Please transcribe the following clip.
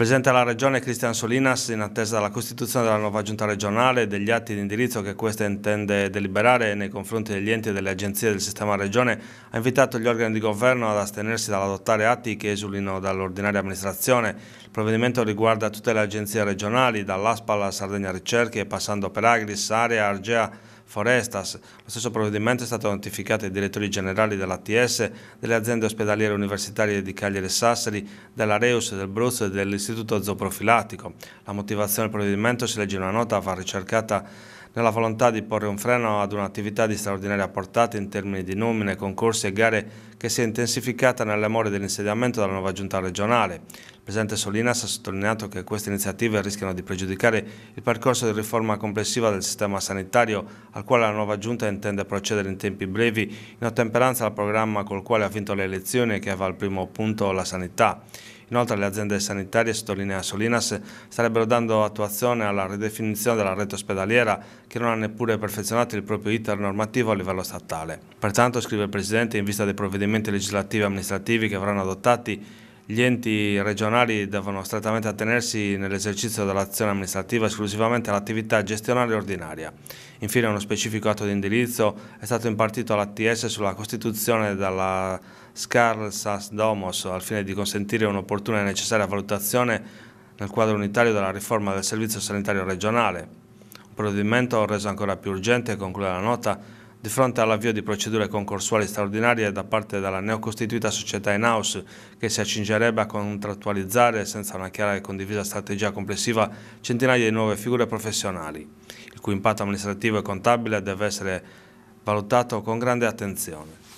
Presidente della Regione Cristian Solinas, in attesa della costituzione della nuova giunta regionale e degli atti di indirizzo che questa intende deliberare nei confronti degli enti e delle agenzie del sistema Regione, ha invitato gli organi di governo ad astenersi dall'adottare atti che esulino dall'ordinaria amministrazione. Il provvedimento riguarda tutte le agenzie regionali, dall'ASPA alla Sardegna Ricerche, passando per Agris, Area, Argea, Forestas. Lo stesso provvedimento è stato notificato ai direttori generali dell'ATS, delle aziende ospedaliere universitarie di Cagliari e Sassari, della Reus, del Bruzzo e dell'Istituto Zooprofilattico. La motivazione del provvedimento si legge in una nota, va ricercata nella volontà di porre un freno ad un'attività di straordinaria portata in termini di nomine, concorsi e gare che si è intensificata nelle more dell'insediamento della nuova giunta regionale. Il Presidente Solinas ha sottolineato che queste iniziative rischiano di pregiudicare il percorso di riforma complessiva del sistema sanitario al quale la nuova giunta intende procedere in tempi brevi in ottemperanza al programma col quale ha vinto le elezioni e che aveva al primo punto la sanità. Inoltre le aziende sanitarie, sottolinea Solinas, starebbero dando attuazione alla ridefinizione della rete ospedaliera che non ha neppure perfezionato il proprio iter normativo a livello statale. Pertanto, scrive il Presidente, in vista dei provvedimenti legislativi e amministrativi che verranno adottati, gli enti regionali devono strettamente attenersi nell'esercizio dell'azione amministrativa esclusivamente all'attività gestionale ordinaria. Infine uno specifico atto di indirizzo è stato impartito all'ATS sulla costituzione della SCAR SAS Domos al fine di consentire un'opportuna e necessaria valutazione nel quadro unitario della riforma del servizio sanitario regionale. Un provvedimento reso ancora più urgente, conclude la nota, di fronte all'avvio di procedure concorsuali straordinarie da parte della neocostituita società in-house che si accingerebbe a contrattualizzare senza una chiara e condivisa strategia complessiva centinaia di nuove figure professionali, il cui impatto amministrativo e contabile deve essere valutato con grande attenzione.